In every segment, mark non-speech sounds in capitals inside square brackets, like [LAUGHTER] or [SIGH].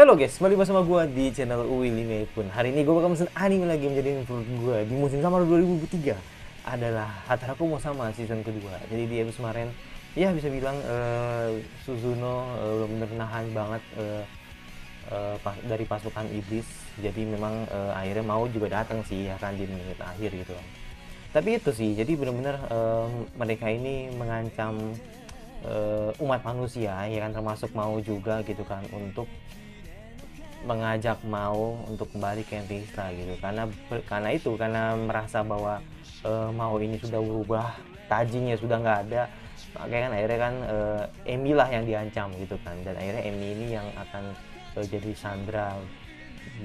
Halo guys, kembali bersama gue di channel Willy Maypun Hari ini gue bakal mesin anime lagi menjadi favorit gue Di musim summer 2003 adalah Hataraku mau sama season kedua Jadi di episode kemarin, ya bisa bilang uh, Suzuno eh, uh, bener nahan banget uh, uh, dari pasukan iblis Jadi memang uh, akhirnya mau juga datang sih ya kan di menit akhir gitu loh Tapi itu sih, jadi bener-bener uh, mereka ini mengancam umat manusia ya kan termasuk mau juga gitu kan untuk mengajak mau untuk kembali ke Entista gitu karena karena itu karena merasa bahwa e, mau ini sudah berubah tajinya sudah nggak ada makanya kan akhirnya kan e, eh, Emi lah yang diancam gitu kan dan akhirnya Emi ini yang akan e, jadi sandra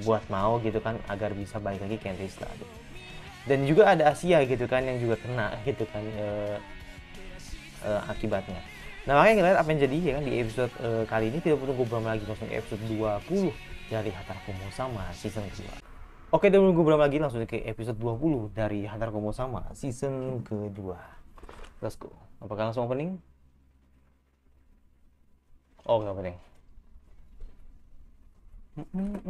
buat mau gitu kan agar bisa balik lagi ke Entista gitu. dan juga ada Asia gitu kan yang juga kena gitu kan e, e, akibatnya Nah makanya kita lihat apa yang jadi ya kan di episode uh, kali ini tidak perlu gue lagi langsung episode 20 dari Hatar Kumo Sama season kedua. Oke, dan menunggu berapa lagi langsung ke episode 20 dari Hatar Kumo Sama season kedua. Let's go. Apakah langsung opening? Oke, oh, okay, opening. Mm-mm,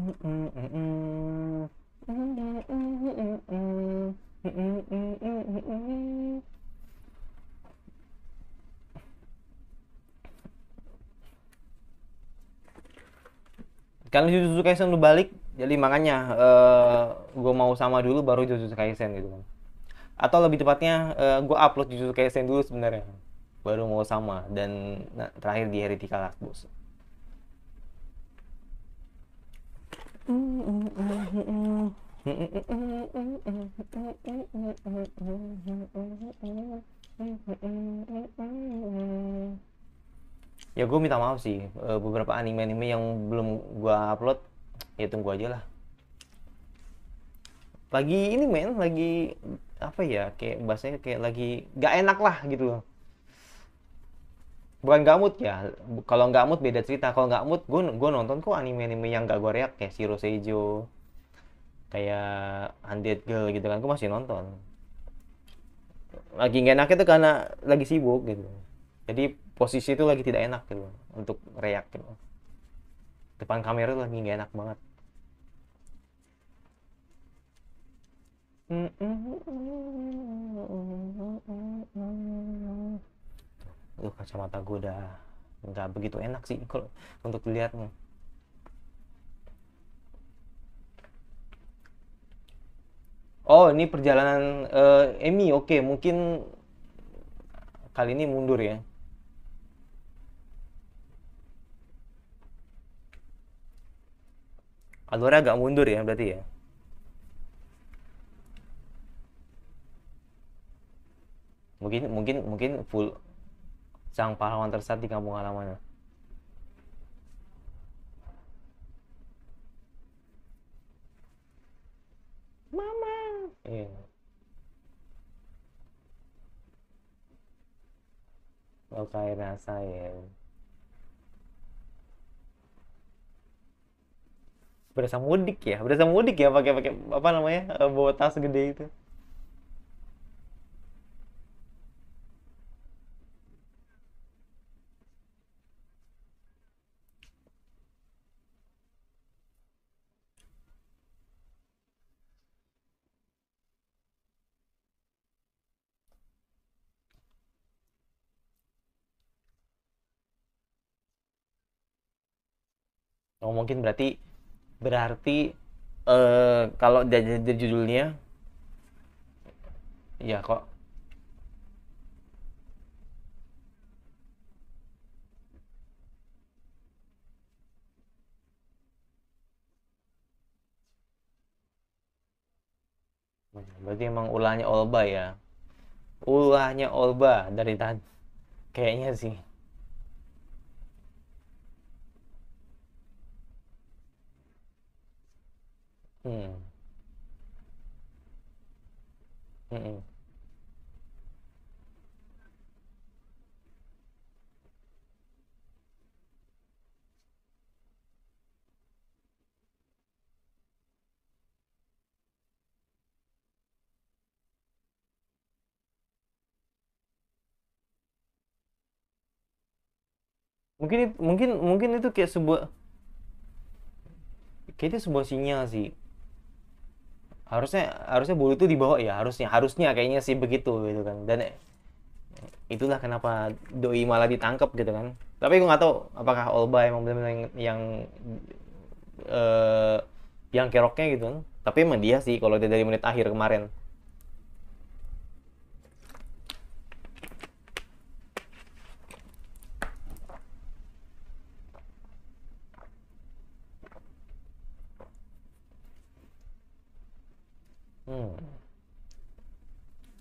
kan Jujutsu Kaisen lu balik jadi makanya uh, eh, gue mau sama dulu baru Jujutsu Kaisen gitu kan atau lebih tepatnya uh, eh, gue upload Jujutsu Kaisen dulu sebenarnya baru mau sama dan nah, terakhir di Heretical Last Boss [LAUGHS] ya gue minta maaf sih eh, beberapa anime-anime yang belum gue upload ya tunggu aja lah lagi ini men lagi apa ya kayak bahasanya kayak lagi gak enak lah gitu loh bukan gak mood ya kalau gak mood beda cerita kalau gak mood gue gue nonton kok anime anime yang gak gue reak kayak Shiro Seijo kayak Undead Girl gitu kan gue masih nonton lagi gak enak itu karena lagi sibuk gitu jadi posisi itu lagi tidak enak gitu untuk reak gitu. Depan kamera itu lagi nggak enak banget. Lu kacamata gue udah nggak begitu enak sih kalau untuk nih. Oh, ini perjalanan uh, Emi. Oke, okay, mungkin kali ini mundur ya. alurnya agak mundur ya berarti ya mungkin mungkin mungkin full sang pahlawan tersat di kampung halamannya mama iya yeah. oke okay, rasa ya berasa mudik ya berasa mudik ya pakai pakai apa namanya eh, bawa tas gede itu Oh, mungkin berarti berarti uh, kalau dari, dari judulnya ya kok berarti emang ulahnya Olba ya ulahnya Olba dari tadi kayaknya sih Hmm, hmm. Mungkin mungkin mungkin itu kayak sebuah kayaknya sebuah sinyal sih harusnya harusnya bulu itu dibawa ya harusnya harusnya kayaknya sih begitu gitu kan dan eh, itulah kenapa doi malah ditangkap gitu kan tapi gue nggak tahu apakah Olba emang benar-benar yang yang, uh, yang keroknya gitu kan tapi emang dia sih kalau dia dari menit akhir kemarin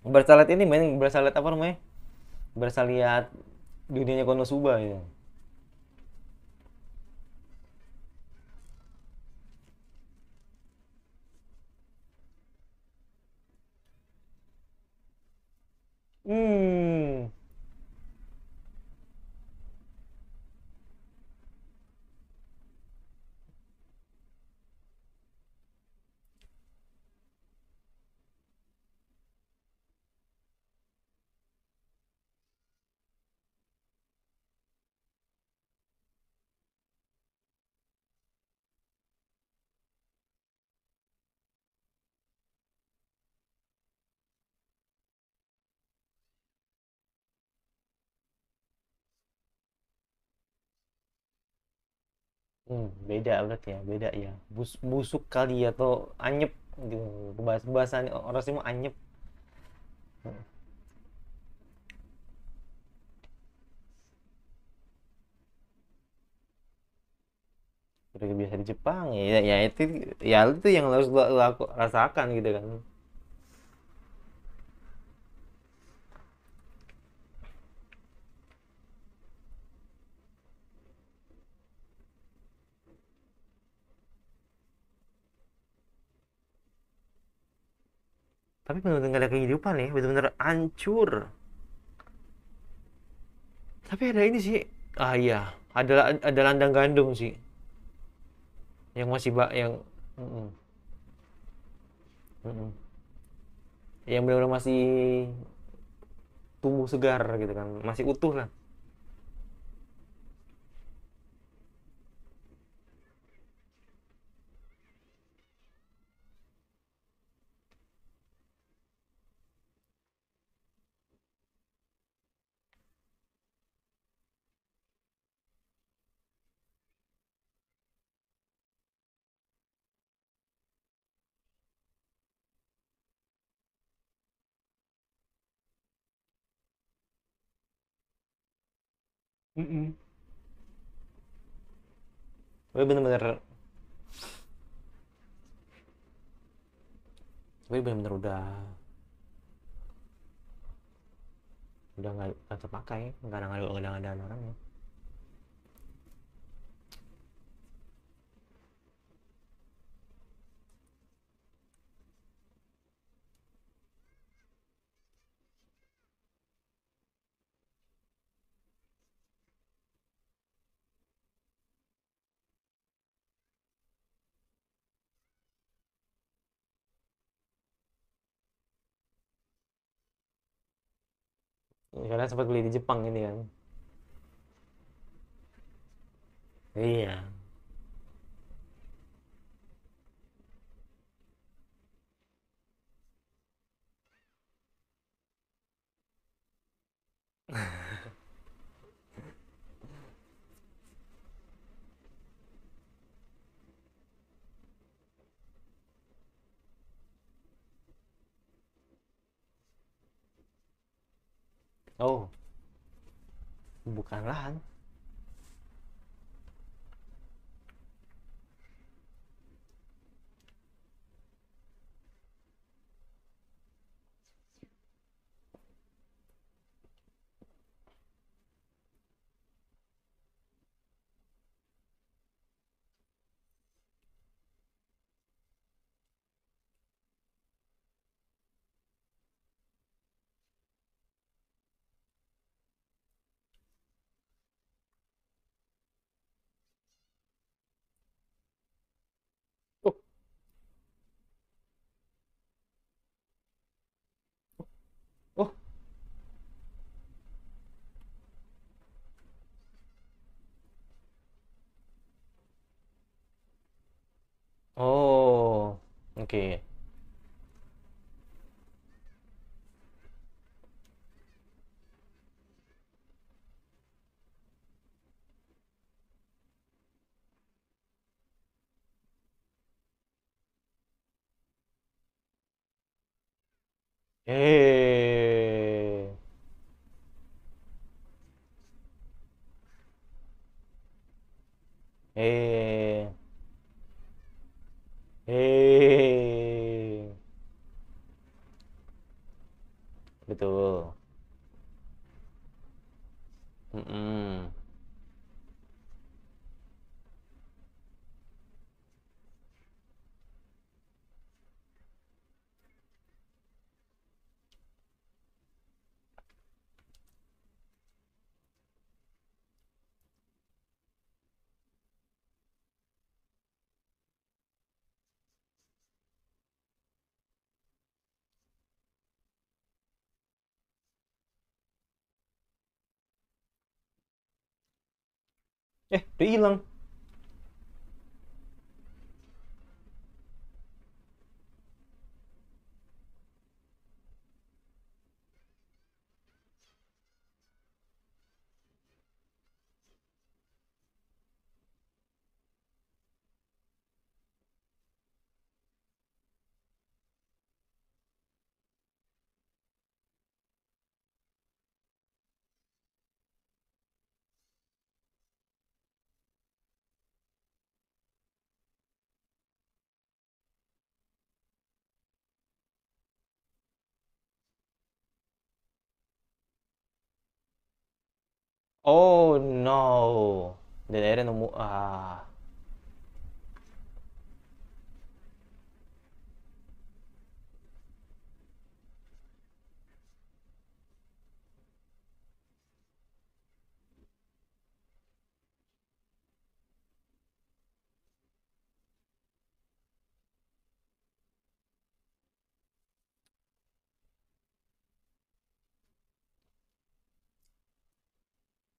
Bersalat ini main bersalat apa namanya? Bersalat dunianya Konosuba ya. Hmm, beda berarti ya, beda ya. Bus, busuk kali ya atau anyep gitu. Bahas bahasan orang semua anyep. Hmm. Udah biasa di Jepang ya, ya, ya itu ya itu yang harus lo, lo, lo rasakan gitu kan. tapi benar-benar nggak ada kehidupan ya benar-benar hancur tapi ada ini sih ah iya ada ada landang gandum sih yang masih bak yang mm -mm. Mm -mm. yang benar-benar masih tumbuh segar gitu kan masih utuh lah Mm-mm. Gue bener-bener gue bener-bener udah udah gak terpakai Gak ada gak ada orang ya. karena sempat beli di Jepang ini kan iya Yeah. [LAUGHS] Oh. bukanlah. lahan. que eh Eh... Eh... 哎，这一愣，Oh no. The en no. Ah.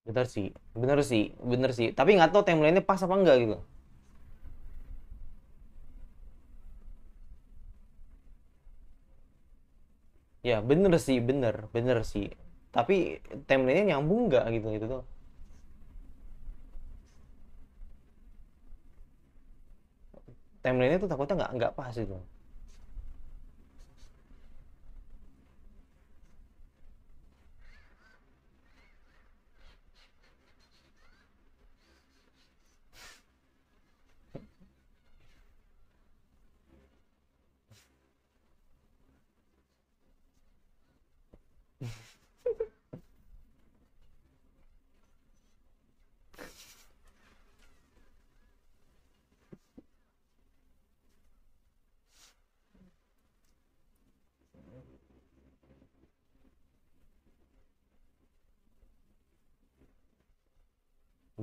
bener sih bener sih bener sih tapi nggak tahu lainnya pas apa enggak gitu ya bener sih bener bener sih tapi lainnya nyambung nggak gitu gitu tuh timelinenya tuh takutnya nggak nggak pas gitu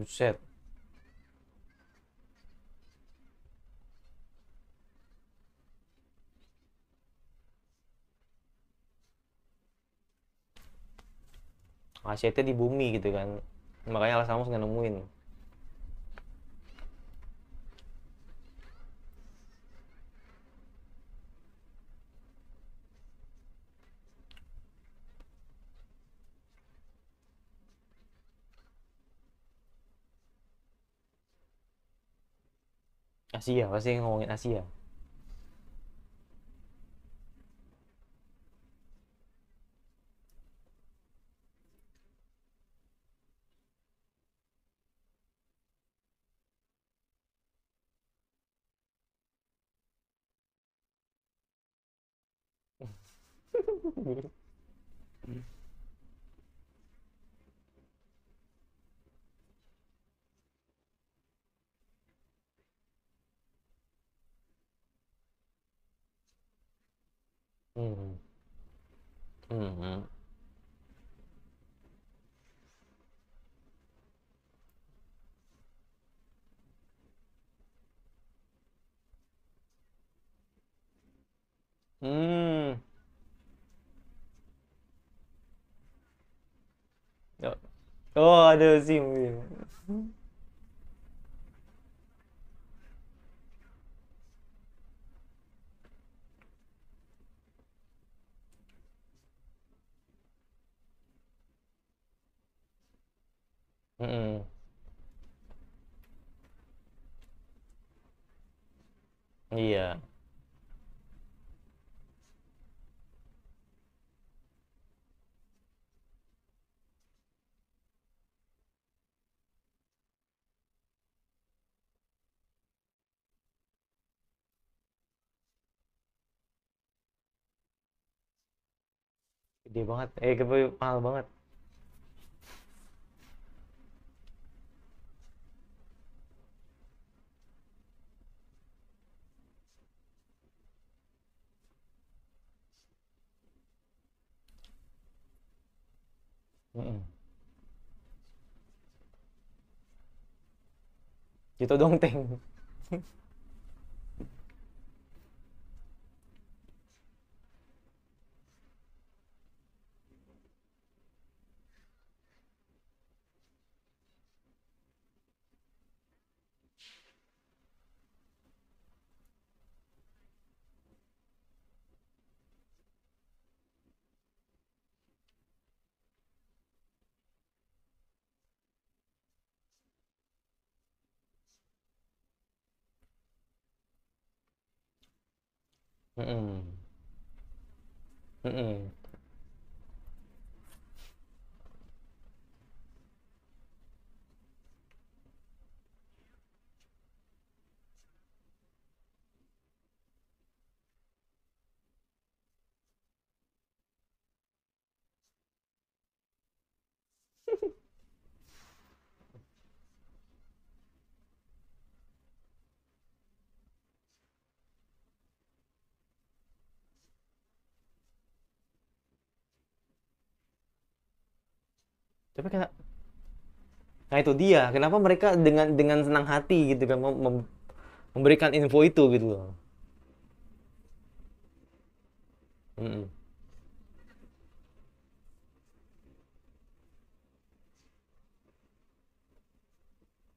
Buset. Asia di bumi gitu kan. Makanya alasan kamu nggak nemuin. Asia, pasti ngomongin Asia. Mm-hmm. [LAUGHS] Mm-hmm. Mm. Oh, ada Zim. Zim. -hmm. Iya. Gede banget. Eh, mahal banget. dong ting. [LAUGHS] 嗯嗯。tapi kena nah itu dia kenapa mereka dengan dengan senang hati gitu kan mem memberikan info itu gitu loh mm -mm.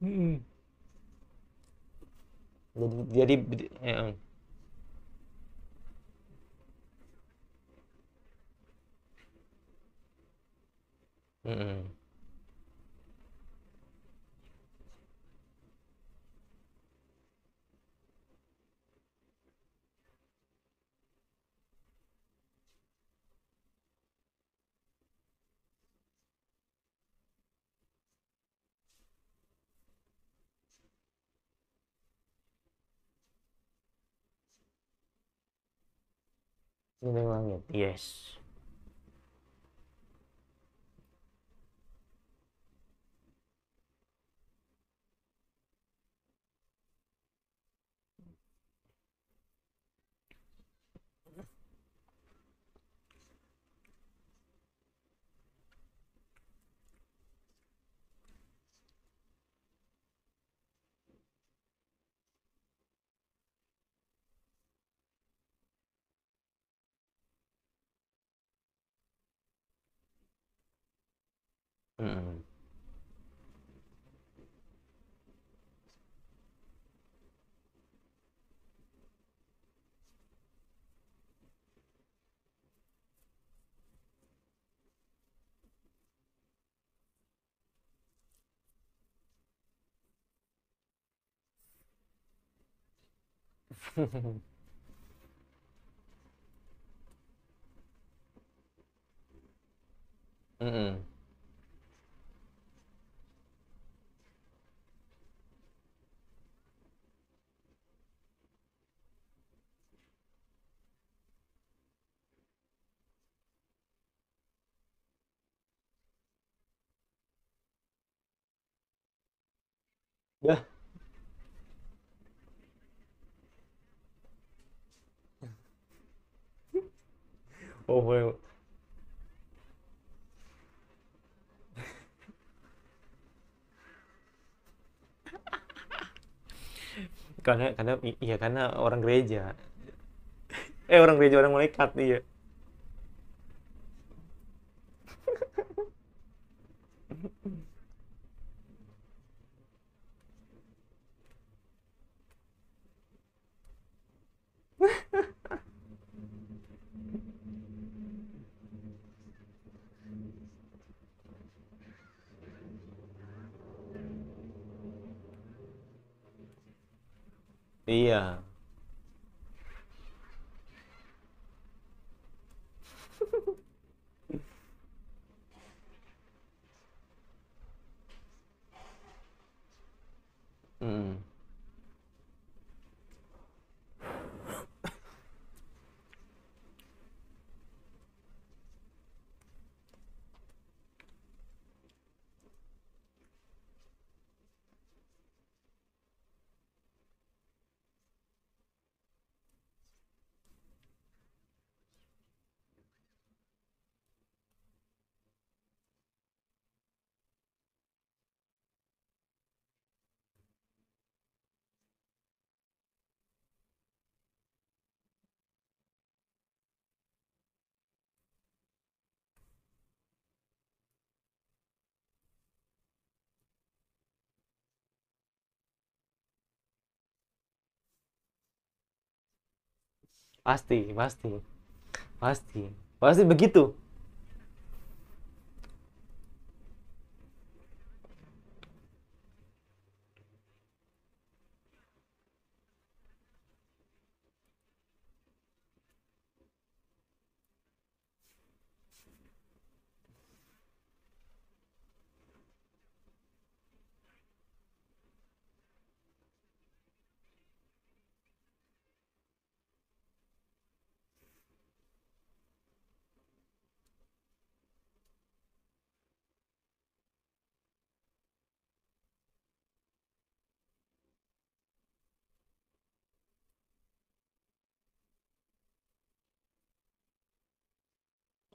Mm -mm. jadi jadi ya. うん。Yes. Mm-mm. [LAUGHS] Ya. Oh, boy karena karena iya karena orang gereja eh orang gereja orang malaikat iya Pasti, pasti. Pasti. Pasti begitu.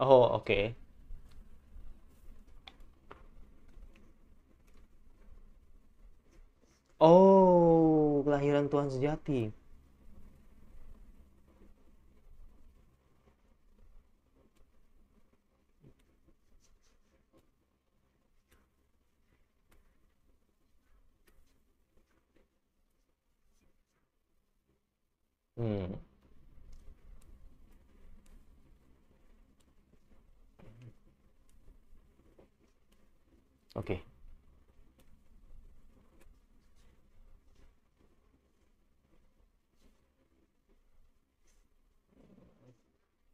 Oh, oke. Okay. Oh, kelahiran Tuhan sejati.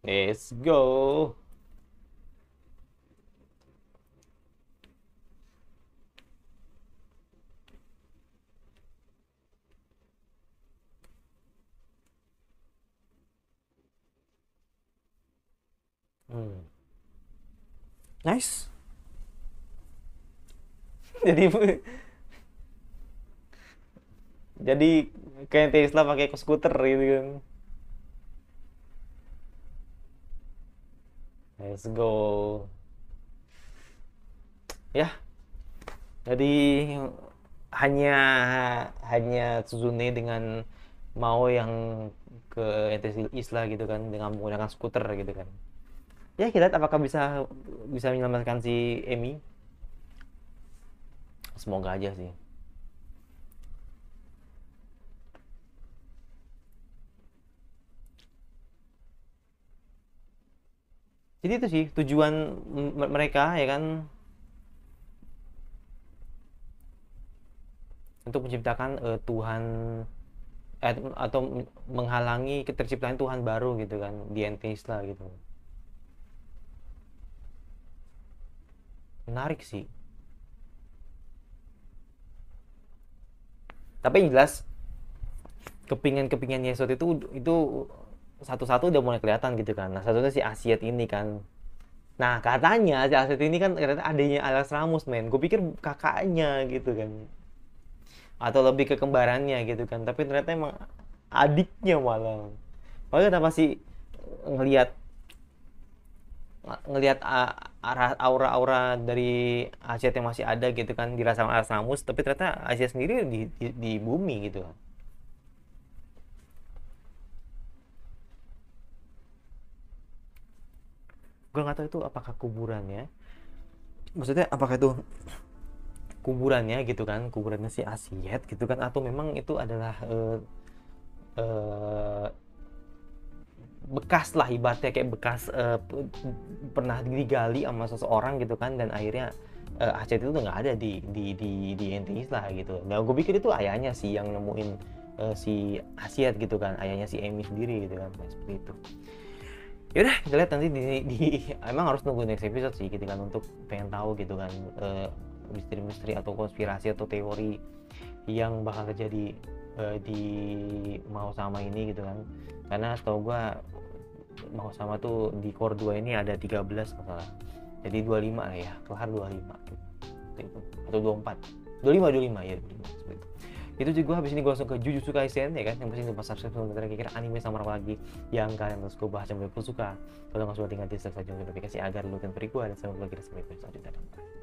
Let's go. Hmm. Nice. [LAUGHS] jadi jadi kayak Tesla pakai skuter gitu kan. Let's go. Ya. Jadi hanya hanya Suzune dengan mau yang ke NTC Isla gitu kan dengan menggunakan skuter gitu kan. Ya kita lihat apakah bisa bisa menyelamatkan si Emmy? Semoga aja sih. jadi itu sih tujuan mereka ya kan untuk menciptakan uh, Tuhan eh, atau menghalangi keterciptaan Tuhan baru gitu kan di lah gitu menarik sih tapi yang jelas kepingan-kepingan Yesus itu itu satu-satu udah mulai kelihatan gitu kan. Nah, satunya si Asiat ini kan. Nah, katanya si Asiat ini kan ternyata adanya Alex Ramos, men. Gue pikir kakaknya gitu kan. Atau lebih ke kembarannya gitu kan. Tapi ternyata emang adiknya malah. Makanya kenapa sih ngelihat ngelihat aura-aura dari Asiat yang masih ada gitu kan dirasakan Alex Ramos tapi ternyata Asiat sendiri di, di, di bumi gitu kan gue nggak tahu itu apakah kuburannya maksudnya apakah itu kuburannya gitu kan kuburannya si Asiet gitu kan atau memang itu adalah uh, uh, bekas lah ibaratnya kayak bekas uh, pernah digali sama seseorang gitu kan dan akhirnya uh, Asiet itu nggak ada di di di di entis lah gitu. Nah gue pikir itu ayahnya sih yang nemuin uh, si Asiet gitu kan, ayahnya si Emi sendiri gitu kan, seperti itu yaudah kita lihat nanti di, di di [LAUGHS] emang harus nunggu next episode sih gitu kan untuk pengen tahu gitu kan eh, misteri-misteri uh, atau konspirasi atau teori yang bakal terjadi uh, eh, di mau sama ini gitu kan karena setahu gua mau sama tuh di core 2 ini ada 13 masalah jadi 25 lah ya kelar 25 gitu. atau 24 25 25 ya 25 seperti itu itu juga habis ini gue langsung ke Jujutsu Kaisen ya kan yang pasti tempat subscribe sebentar kira anime sama apa lagi yang kalian harus gue bahas yang gue suka kalau nggak suka tinggal di subscribe notifikasi agar lu kan beri gue dan sampai lagi di sampai